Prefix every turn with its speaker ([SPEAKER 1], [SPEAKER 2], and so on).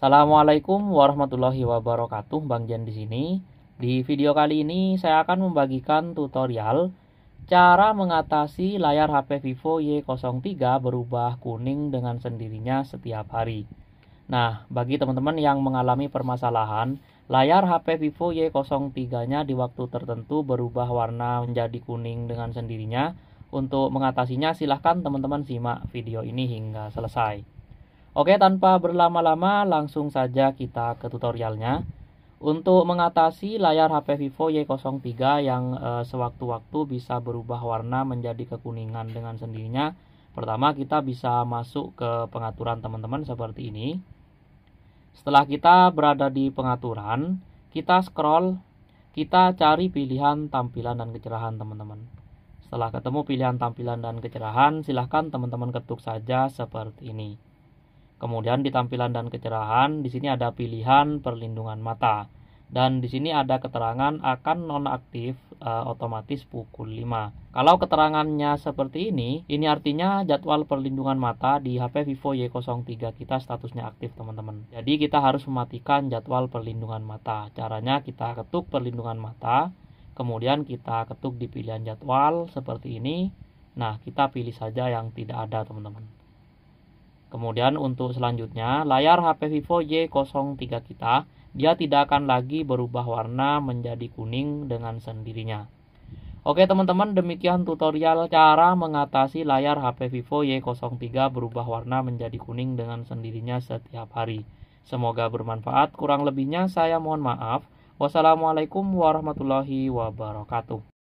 [SPEAKER 1] Assalamualaikum warahmatullahi wabarakatuh, Bang Jan di sini. Di video kali ini saya akan membagikan tutorial cara mengatasi layar HP Vivo Y03 berubah kuning dengan sendirinya setiap hari. Nah, bagi teman-teman yang mengalami permasalahan, layar HP Vivo Y03-nya di waktu tertentu berubah warna menjadi kuning dengan sendirinya, untuk mengatasinya silahkan teman-teman simak video ini hingga selesai. Oke, tanpa berlama-lama langsung saja kita ke tutorialnya. Untuk mengatasi layar HP Vivo Y03 yang e, sewaktu-waktu bisa berubah warna menjadi kekuningan dengan sendirinya, pertama kita bisa masuk ke pengaturan teman-teman seperti ini. Setelah kita berada di pengaturan, kita scroll, kita cari pilihan tampilan dan kecerahan teman-teman. Setelah ketemu pilihan tampilan dan kecerahan, silahkan teman-teman ketuk saja seperti ini. Kemudian di tampilan dan kecerahan, di sini ada pilihan perlindungan mata. Dan di sini ada keterangan akan nonaktif e, otomatis pukul 5. Kalau keterangannya seperti ini, ini artinya jadwal perlindungan mata di HP Vivo Y03 kita statusnya aktif teman-teman. Jadi kita harus mematikan jadwal perlindungan mata. Caranya kita ketuk perlindungan mata, kemudian kita ketuk di pilihan jadwal seperti ini. Nah, kita pilih saja yang tidak ada teman-teman. Kemudian untuk selanjutnya, layar HP Vivo Y03 kita, dia tidak akan lagi berubah warna menjadi kuning dengan sendirinya. Oke teman-teman, demikian tutorial cara mengatasi layar HP Vivo Y03 berubah warna menjadi kuning dengan sendirinya setiap hari. Semoga bermanfaat, kurang lebihnya saya mohon maaf. Wassalamualaikum warahmatullahi wabarakatuh.